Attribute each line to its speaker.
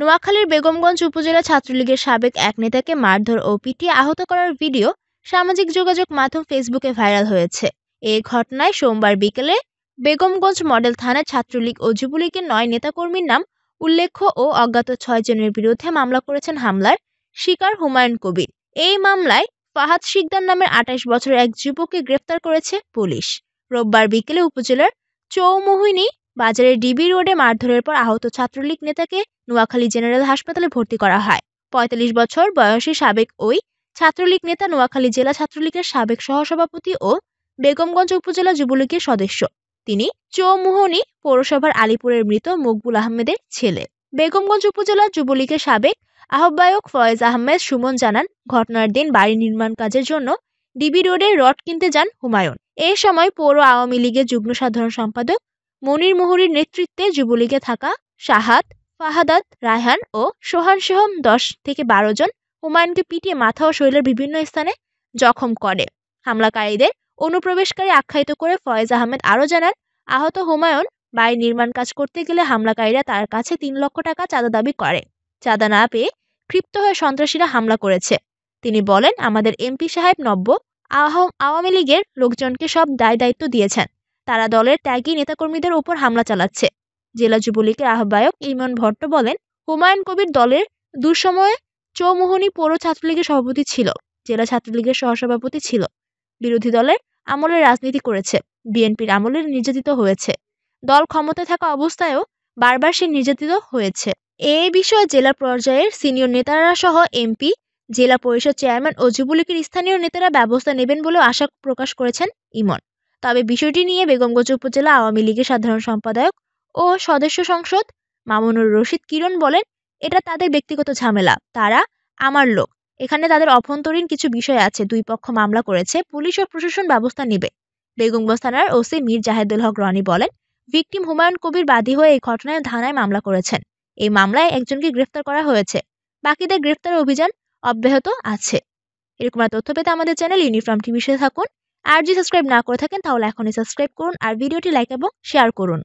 Speaker 1: নোয়াখালীর বেগমগঞ্জ উপজেলা ছাত্রলীগের সাবেক এক নেতাকে মারধর ও পিটিয়ে আহত করার ভিডিও সামাজিক যোগাযোগ মাধ্যম ফেসবুকে ভাইরাল হয়েছে এ ঘটনায় সোমবার বিকেলে বেগমগঞ্জ মডেল থানায় ছাত্রলীগ ও যুবলীগের নয় নেতাকর্মীর নাম উল্লেখ্য ও অজ্ঞাত ছয়জনের বিরুদ্ধে মামলা করেছেন হামলার শিকার হুমায়ুন কবির এই মামলায় ফাহাদ শিকদার নামের আঠাশ বছরের এক যুবককে গ্রেফতার করেছে পুলিশ রোববার বিকেলে উপজেলার চৌমোহিনী বাজারের ডিবি রোডে মারধরের পর আহত ছাত্রলীগ নেতাকে নোয়াখালী জেনারেল হাসপাতালে ভর্তি করা হয় পঁয়তাল্লিশ বছর বয়সী সাবেক ওই ছাত্রলীগ নেতা নোয়াখালী জেলা ছাত্রলীগের সাবেক সহসভাপতি ও বেগমগঞ্জ উপজেলা যুবলীগের সদস্য তিনি চৌমুহনী পৌরসভার আলিপুরের মৃত মকবুল আহমেদের ছেলে বেগমগঞ্জ উপজেলা যুবলীগের সাবেক আহ্বায়ক ফয়েজ আহমেদ সুমন জানান ঘটনার দিন বাড়ি নির্মাণ কাজের জন্য ডিবি রোডে রড কিনতে যান হুমায়ুন এ সময় পৌর আওয়ামী লীগের যুগ্ম সাধারণ সম্পাদক মনির মুহুরীর নেতৃত্বে যুবলীগে থাকা শাহাদ ফাহাদাত রায়হান ও সোহানসহ দশ থেকে বারো জন হুমায়ুনকে পিটিয়ে মাথা ও শরীরের বিভিন্ন স্থানে জখম করে হামলাকারীদের অনুপ্রবেশকারী আখ্যায়িত করে ফয়েজ আহমেদ আরও জানান আহত হুমায়ুন বাই নির্মাণ কাজ করতে গেলে হামলাকারীরা তার কাছে তিন লক্ষ টাকা চাঁদা দাবি করে চাঁদা না পেয়ে ক্ষিপ্ত হয়ে সন্ত্রাসীরা হামলা করেছে তিনি বলেন আমাদের এমপি সাহেব নব্য আওয়ামী লীগের লোকজনকে সব দায় দায়িত্ব দিয়েছেন তারা দলের ত্যাগী নেতাকর্মীদের ওপর হামলা চালাচ্ছে জেলা যুবলীগের আহ্বায়ক ইমন ভট্ট বলেন হুমায়ুন কবির দলের দুঃসময়ে চৌমোহনী পৌর ছাত্রলীগের সভাপতি ছিল জেলা ছাত্রলীগের সহসভাপতি ছিল বিরোধী দলের আমলে রাজনীতি করেছে বিএনপির আমলে নির্যাতিত হয়েছে দল ক্ষমতায় থাকা অবস্থায়ও বারবার সে নির্যাতিত হয়েছে এ বিষয়ে জেলা পর্যায়ের সিনিয়র নেতারা সহ এমপি জেলা পরিষদ চেয়ারম্যান ও যুবলীগের স্থানীয় নেতারা ব্যবস্থা নেবেন বলেও আশা প্রকাশ করেছেন ইমন তবে বিষয়টি নিয়ে বেগমগঞ্জ উপজেলা আওয়ামী লীগের সাধারণ সম্পাদক ও সদস্য সংসদ মামুনুর রশিদ কিরণ বলেন এটা তাদের ব্যক্তিগত ঝামেলা তারা আমার লোক এখানে তাদের অভ্যন্তরীণ কিছু বিষয় আছে দুই পক্ষ মামলা করেছে পুলিশ ও প্রশাসন ব্যবস্থা নেবে বেগমগঞ্জ থানার ওসি মীর জাহেদুল হক রনি বলেন ভিকটিম হুমায়ুন কবির বাদী হয়ে এই ঘটনায় থানায় মামলা করেছেন এই মামলায় একজনকে গ্রেফতার করা হয়েছে বাকিদের গ্রেফতার অভিযান অব্যাহত আছে এরকম তথ্য পেতে আমাদের চ্যানেল ইউনিফর্ম টিভির থাকুন আর যদি সাবস্ক্রাইব না করে থাকেন তাহলে এখনই সাবস্ক্রাইব করুন আর ভিডিওটি লাইক এবং শেয়ার করুন